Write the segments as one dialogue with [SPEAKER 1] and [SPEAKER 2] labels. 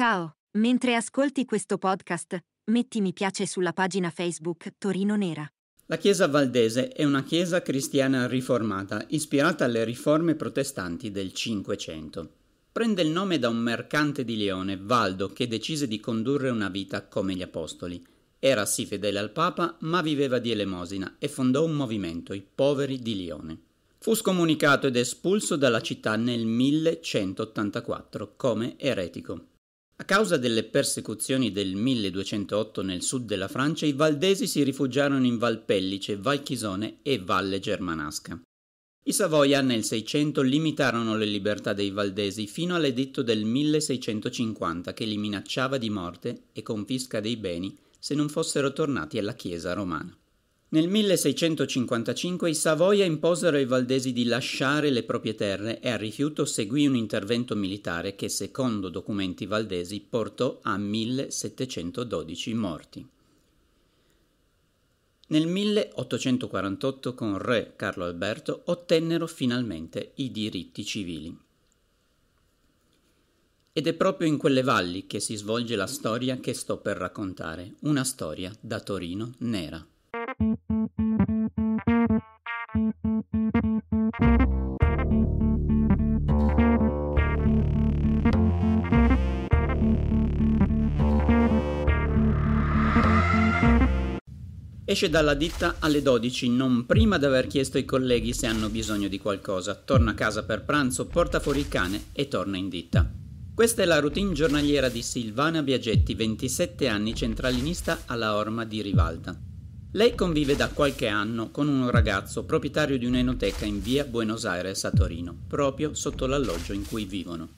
[SPEAKER 1] Ciao, mentre ascolti questo podcast, metti mi piace sulla pagina Facebook
[SPEAKER 2] Torino Nera. La chiesa valdese è una chiesa cristiana riformata, ispirata alle riforme protestanti del Cinquecento. Prende il nome da un mercante di Leone, Valdo, che decise di condurre una vita come gli apostoli. Era sì fedele al Papa, ma viveva di elemosina e fondò un movimento, i poveri di Lione. Fu scomunicato ed espulso dalla città nel 1184 come eretico. A causa delle persecuzioni del 1208 nel sud della Francia, i valdesi si rifugiarono in Valpellice, Valchisone e Valle Germanasca. I Savoia nel 600 limitarono le libertà dei valdesi fino all'editto del 1650 che li minacciava di morte e confisca dei beni se non fossero tornati alla Chiesa romana. Nel 1655 i Savoia imposero ai Valdesi di lasciare le proprie terre e al rifiuto seguì un intervento militare che, secondo documenti valdesi, portò a 1712 morti. Nel 1848 con re Carlo Alberto ottennero finalmente i diritti civili. Ed è proprio in quelle valli che si svolge la storia che sto per raccontare, una storia da Torino nera. Thank you. Esce dalla ditta alle 12, non prima di aver chiesto ai colleghi se hanno bisogno di qualcosa, torna a casa per pranzo, porta fuori il cane e torna in ditta. Questa è la routine giornaliera di Silvana Biagetti, 27 anni, centralinista alla Orma di Rivalta. Lei convive da qualche anno con un ragazzo proprietario di un'enoteca in via Buenos Aires a Torino, proprio sotto l'alloggio in cui vivono.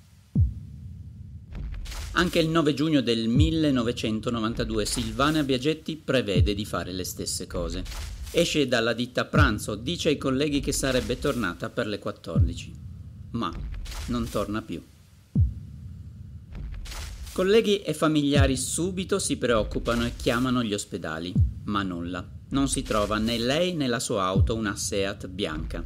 [SPEAKER 2] Anche il 9 giugno del 1992 Silvana Biagetti prevede di fare le stesse cose. Esce dalla ditta a pranzo, dice ai colleghi che sarebbe tornata per le 14, ma non torna più. Colleghi e familiari subito si preoccupano e chiamano gli ospedali, ma nulla. Non si trova né lei né la sua auto una Seat bianca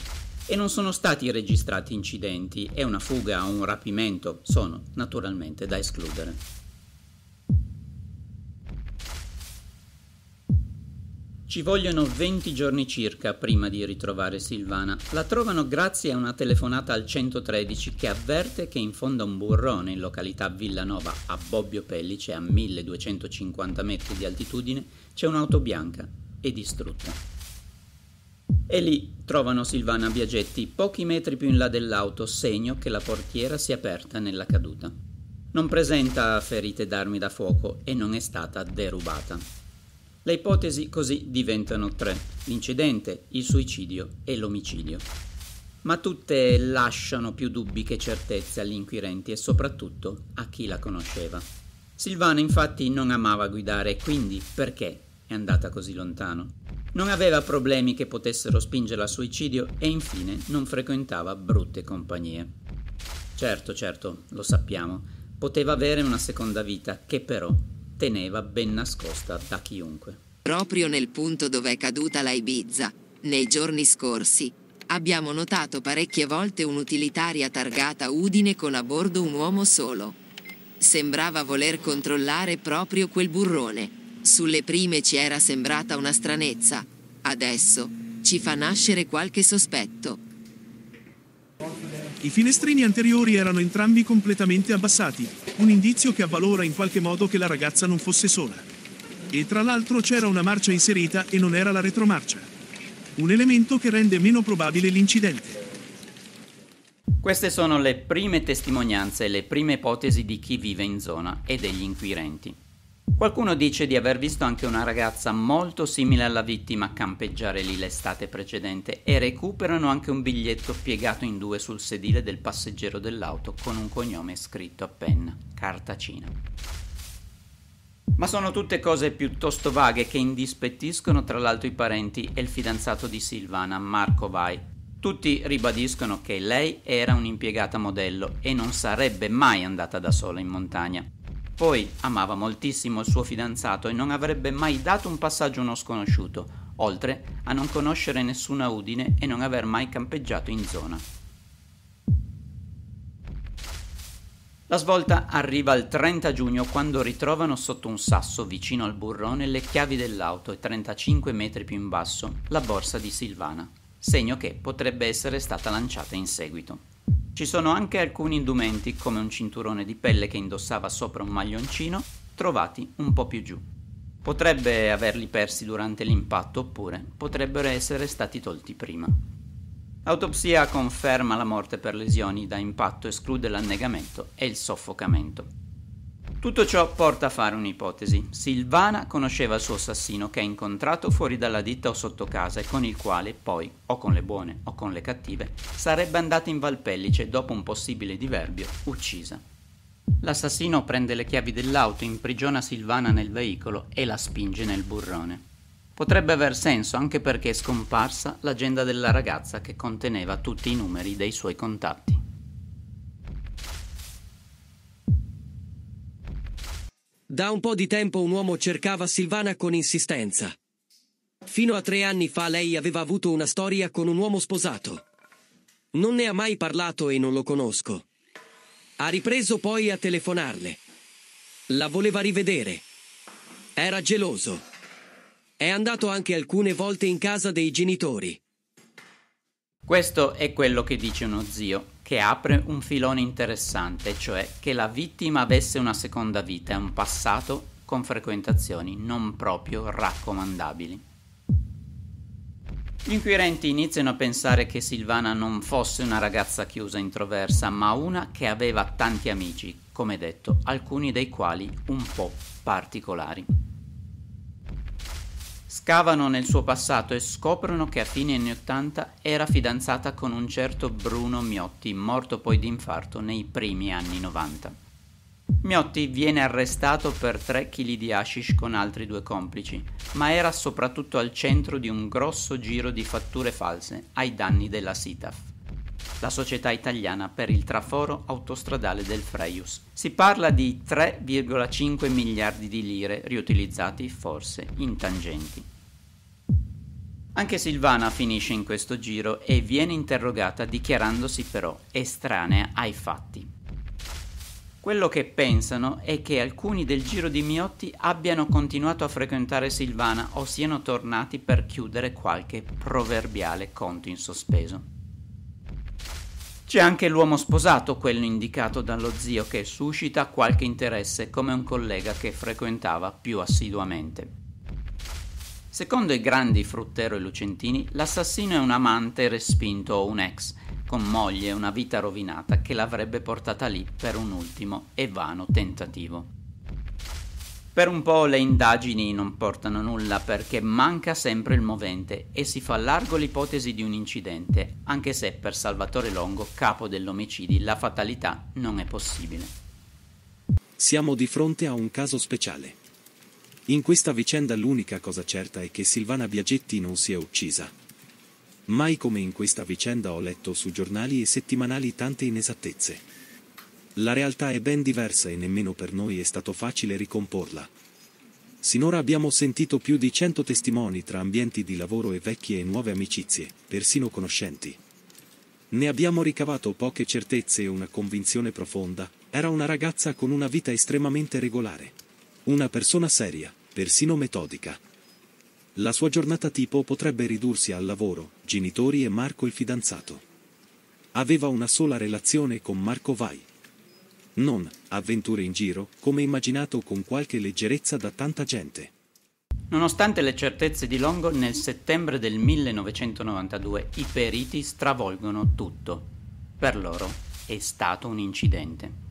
[SPEAKER 2] e non sono stati registrati incidenti e una fuga o un rapimento sono naturalmente da escludere. Ci vogliono 20 giorni circa prima di ritrovare Silvana. La trovano grazie a una telefonata al 113 che avverte che in fondo a un burrone in località Villanova a Bobbio Pellice a 1250 metri di altitudine c'è un'auto bianca e distrutta. E lì trovano Silvana Biagetti, pochi metri più in là dell'auto, segno che la portiera si è aperta nella caduta. Non presenta ferite d'armi da fuoco e non è stata derubata. Le ipotesi così diventano tre, l'incidente, il suicidio e l'omicidio. Ma tutte lasciano più dubbi che certezze agli inquirenti e soprattutto a chi la conosceva. Silvana infatti non amava guidare, quindi perché è andata così lontano? non aveva problemi che potessero spingere al suicidio e infine non frequentava brutte compagnie. Certo, certo, lo sappiamo, poteva avere una seconda vita che però teneva ben nascosta da chiunque.
[SPEAKER 1] Proprio nel punto dove è caduta la Ibiza, nei giorni scorsi, abbiamo notato parecchie volte un'utilitaria targata Udine con a bordo un uomo solo. Sembrava voler controllare proprio quel burrone. Sulle prime ci era sembrata una stranezza, adesso ci fa nascere qualche sospetto. I finestrini anteriori erano entrambi completamente abbassati, un indizio che avvalora in qualche modo che la ragazza non fosse sola. E tra l'altro c'era una marcia inserita e non era la retromarcia. Un elemento che rende meno probabile
[SPEAKER 2] l'incidente. Queste sono le prime testimonianze, le prime ipotesi di chi vive in zona e degli inquirenti. Qualcuno dice di aver visto anche una ragazza molto simile alla vittima campeggiare lì l'estate precedente e recuperano anche un biglietto piegato in due sul sedile del passeggero dell'auto con un cognome scritto a penna, Cartacina. Ma sono tutte cose piuttosto vaghe che indispettiscono tra l'altro i parenti e il fidanzato di Silvana, Marco Vai. Tutti ribadiscono che lei era un'impiegata modello e non sarebbe mai andata da sola in montagna. Poi amava moltissimo il suo fidanzato e non avrebbe mai dato un passaggio a uno sconosciuto, oltre a non conoscere nessuna Udine e non aver mai campeggiato in zona. La svolta arriva il 30 giugno quando ritrovano sotto un sasso vicino al burrone le chiavi dell'auto e 35 metri più in basso la borsa di Silvana, segno che potrebbe essere stata lanciata in seguito. Ci sono anche alcuni indumenti, come un cinturone di pelle che indossava sopra un maglioncino, trovati un po' più giù. Potrebbe averli persi durante l'impatto oppure potrebbero essere stati tolti prima. L'autopsia conferma la morte per lesioni da impatto, esclude l'annegamento e il soffocamento. Tutto ciò porta a fare un'ipotesi. Silvana conosceva il suo assassino che ha incontrato fuori dalla ditta o sotto casa e con il quale poi, o con le buone o con le cattive, sarebbe andata in Valpellice e dopo un possibile diverbio, uccisa. L'assassino prende le chiavi dell'auto, imprigiona Silvana nel veicolo e la spinge nel burrone. Potrebbe aver senso anche perché è scomparsa l'agenda della ragazza che conteneva tutti i numeri dei suoi contatti. Da un po' di tempo un uomo cercava Silvana con insistenza.
[SPEAKER 1] Fino a tre anni fa lei aveva avuto una storia con un uomo sposato. Non ne ha mai parlato e non lo conosco. Ha ripreso poi a telefonarle.
[SPEAKER 2] La voleva rivedere. Era geloso. È andato anche alcune volte in casa dei genitori. Questo è quello che dice uno zio che apre un filone interessante, cioè che la vittima avesse una seconda vita e un passato con frequentazioni non proprio raccomandabili. Gli inquirenti iniziano a pensare che Silvana non fosse una ragazza chiusa e introversa, ma una che aveva tanti amici, come detto, alcuni dei quali un po' particolari. Scavano nel suo passato e scoprono che a fine anni Ottanta era fidanzata con un certo Bruno Miotti, morto poi di infarto nei primi anni 90. Miotti viene arrestato per 3 kg di hashish con altri due complici, ma era soprattutto al centro di un grosso giro di fatture false ai danni della SITAF la società italiana per il traforo autostradale del Freius. Si parla di 3,5 miliardi di lire riutilizzati forse in tangenti. Anche Silvana finisce in questo giro e viene interrogata dichiarandosi però estranea ai fatti. Quello che pensano è che alcuni del giro di Miotti abbiano continuato a frequentare Silvana o siano tornati per chiudere qualche proverbiale conto in sospeso. C'è anche l'uomo sposato, quello indicato dallo zio, che suscita qualche interesse come un collega che frequentava più assiduamente. Secondo i grandi Fruttero e Lucentini, l'assassino è un amante respinto o un ex, con moglie e una vita rovinata che l'avrebbe portata lì per un ultimo e vano tentativo. Per un po' le indagini non portano nulla perché manca sempre il movente e si fa largo l'ipotesi di un incidente, anche se per Salvatore Longo, capo dell'omicidi, la fatalità non è possibile.
[SPEAKER 1] Siamo di fronte a un caso speciale. In questa vicenda l'unica cosa certa è che Silvana Biagetti non si è uccisa. Mai come in questa vicenda ho letto su giornali e settimanali tante inesattezze. La realtà è ben diversa e nemmeno per noi è stato facile ricomporla. Sinora abbiamo sentito più di cento testimoni tra ambienti di lavoro e vecchie e nuove amicizie, persino conoscenti. Ne abbiamo ricavato poche certezze e una convinzione profonda, era una ragazza con una vita estremamente regolare. Una persona seria, persino metodica. La sua giornata tipo potrebbe ridursi al lavoro, genitori e Marco il fidanzato. Aveva una sola relazione con Marco Vai non avventure in giro, come immaginato con qualche leggerezza da tanta gente.
[SPEAKER 2] Nonostante le certezze di Longo, nel settembre del 1992 i periti stravolgono tutto. Per loro è stato un incidente.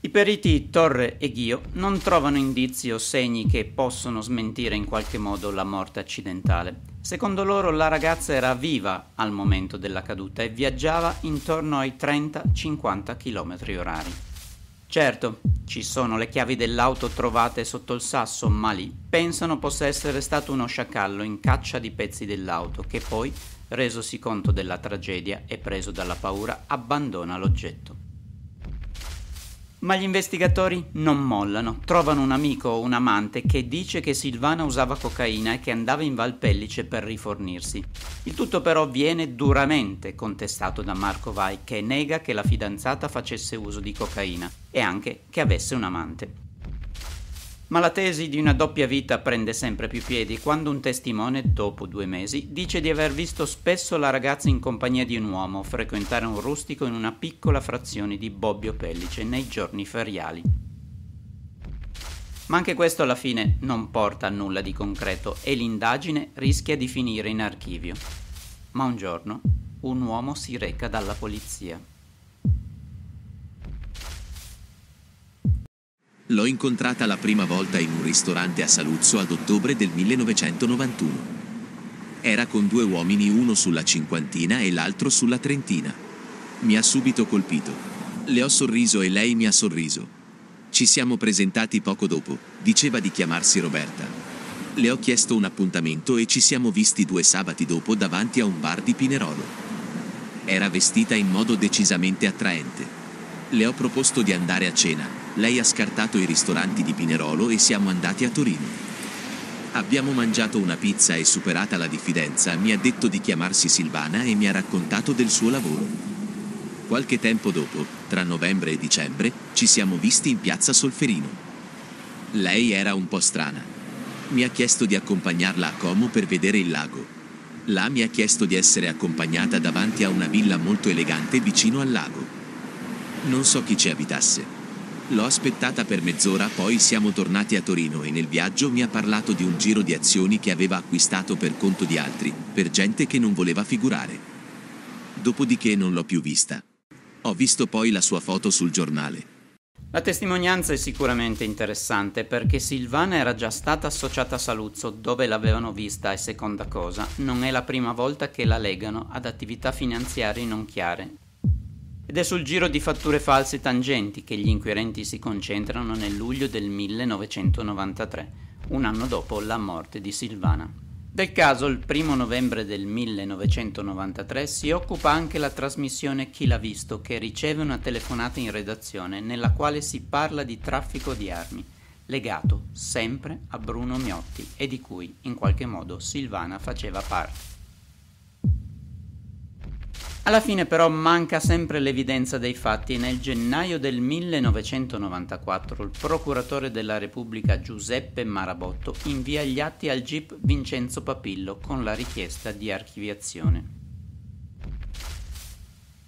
[SPEAKER 2] I periti Torre e Ghio non trovano indizi o segni che possono smentire in qualche modo la morte accidentale, Secondo loro la ragazza era viva al momento della caduta e viaggiava intorno ai 30-50 km orari. Certo, ci sono le chiavi dell'auto trovate sotto il sasso, ma lì pensano possa essere stato uno sciacallo in caccia di pezzi dell'auto che poi, resosi conto della tragedia e preso dalla paura, abbandona l'oggetto. Ma gli investigatori non mollano. Trovano un amico o un amante che dice che Silvana usava cocaina e che andava in Valpellice per rifornirsi. Il tutto però viene duramente contestato da Marco Vai, che nega che la fidanzata facesse uso di cocaina e anche che avesse un amante. Ma la tesi di una doppia vita prende sempre più piedi quando un testimone, dopo due mesi, dice di aver visto spesso la ragazza in compagnia di un uomo frequentare un rustico in una piccola frazione di Bobbio Pellice nei giorni feriali. Ma anche questo alla fine non porta a nulla di concreto e l'indagine rischia di finire in archivio. Ma un giorno un uomo si reca dalla polizia.
[SPEAKER 1] L'ho incontrata la prima volta in un ristorante a Saluzzo ad ottobre del 1991. Era con due uomini, uno sulla cinquantina e l'altro sulla trentina. Mi ha subito colpito. Le ho sorriso e lei mi ha sorriso. Ci siamo presentati poco dopo, diceva di chiamarsi Roberta. Le ho chiesto un appuntamento e ci siamo visti due sabati dopo davanti a un bar di Pinerolo. Era vestita in modo decisamente attraente. Le ho proposto di andare a cena, lei ha scartato i ristoranti di Pinerolo e siamo andati a Torino. Abbiamo mangiato una pizza e superata la diffidenza, mi ha detto di chiamarsi Silvana e mi ha raccontato del suo lavoro. Qualche tempo dopo, tra novembre e dicembre, ci siamo visti in piazza Solferino. Lei era un po' strana. Mi ha chiesto di accompagnarla a Como per vedere il lago. Là mi ha chiesto di essere accompagnata davanti a una villa molto elegante vicino al lago. Non so chi ci abitasse. L'ho aspettata per mezz'ora, poi siamo tornati a Torino e nel viaggio mi ha parlato di un giro di azioni che aveva acquistato per conto di altri, per gente che non voleva figurare. Dopodiché non l'ho più vista. Ho visto poi la sua foto sul giornale.
[SPEAKER 2] La testimonianza è sicuramente interessante perché Silvana era già stata associata a Saluzzo dove l'avevano vista e seconda cosa, non è la prima volta che la legano ad attività finanziarie non chiare ed è sul giro di fatture false tangenti che gli inquirenti si concentrano nel luglio del 1993, un anno dopo la morte di Silvana. Del caso, il primo novembre del 1993 si occupa anche la trasmissione Chi l'ha visto, che riceve una telefonata in redazione nella quale si parla di traffico di armi, legato sempre a Bruno Miotti e di cui in qualche modo Silvana faceva parte. Alla fine però manca sempre l'evidenza dei fatti. Nel gennaio del 1994 il procuratore della Repubblica Giuseppe Marabotto invia gli atti al GIP Vincenzo Papillo con la richiesta di archiviazione.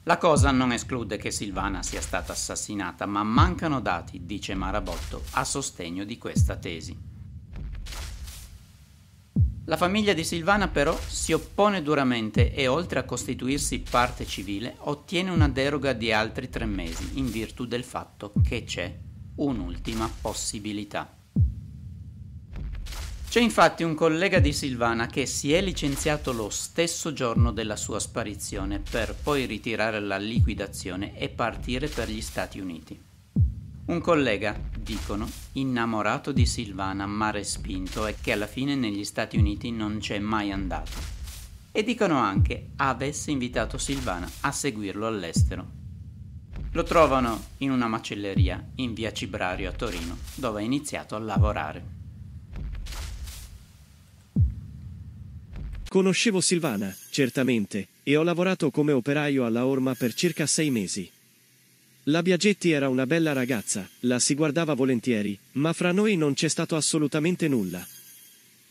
[SPEAKER 2] La cosa non esclude che Silvana sia stata assassinata, ma mancano dati, dice Marabotto, a sostegno di questa tesi. La famiglia di Silvana però si oppone duramente e oltre a costituirsi parte civile ottiene una deroga di altri tre mesi in virtù del fatto che c'è un'ultima possibilità. C'è infatti un collega di Silvana che si è licenziato lo stesso giorno della sua sparizione per poi ritirare la liquidazione e partire per gli Stati Uniti. Un collega, dicono, innamorato di Silvana, ma respinto e che alla fine negli Stati Uniti non c'è mai andato. E dicono anche avesse invitato Silvana a seguirlo all'estero. Lo trovano in una macelleria in via Cibrario a Torino, dove ha iniziato a lavorare.
[SPEAKER 1] Conoscevo Silvana, certamente, e ho lavorato come operaio alla Orma per circa sei mesi. La Biagetti era una bella ragazza, la si guardava volentieri, ma fra noi non c'è stato assolutamente nulla.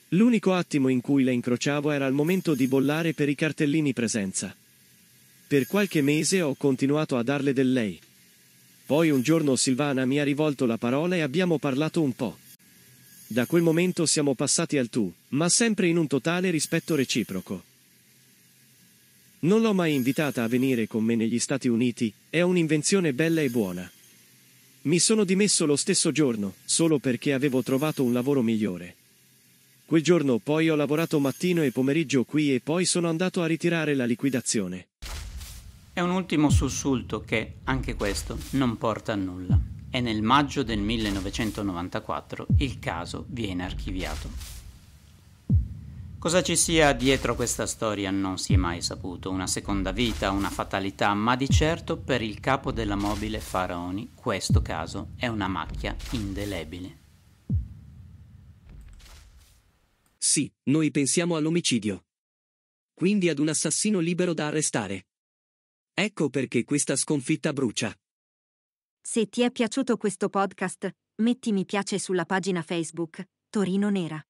[SPEAKER 1] L'unico attimo in cui la incrociavo era al momento di bollare per i cartellini presenza. Per qualche mese ho continuato a darle del lei. Poi un giorno Silvana mi ha rivolto la parola e abbiamo parlato un po'. Da quel momento siamo passati al tu, ma sempre in un totale rispetto reciproco. Non l'ho mai invitata a venire con me negli Stati Uniti, è un'invenzione bella e buona. Mi sono dimesso lo stesso giorno, solo perché avevo trovato un lavoro migliore. Quel giorno poi ho lavorato mattino e pomeriggio qui e poi sono andato a ritirare la liquidazione.
[SPEAKER 2] È un ultimo sussulto che, anche questo, non porta a nulla. E nel maggio del 1994 il caso viene archiviato. Cosa ci sia dietro questa storia non si è mai saputo, una seconda vita, una fatalità, ma di certo per il capo della mobile Faraoni questo caso è una macchia indelebile. Sì, noi pensiamo all'omicidio. Quindi ad un assassino libero da arrestare.
[SPEAKER 1] Ecco perché questa sconfitta brucia. Se ti è piaciuto questo podcast, metti mi piace sulla pagina Facebook, Torino Nera.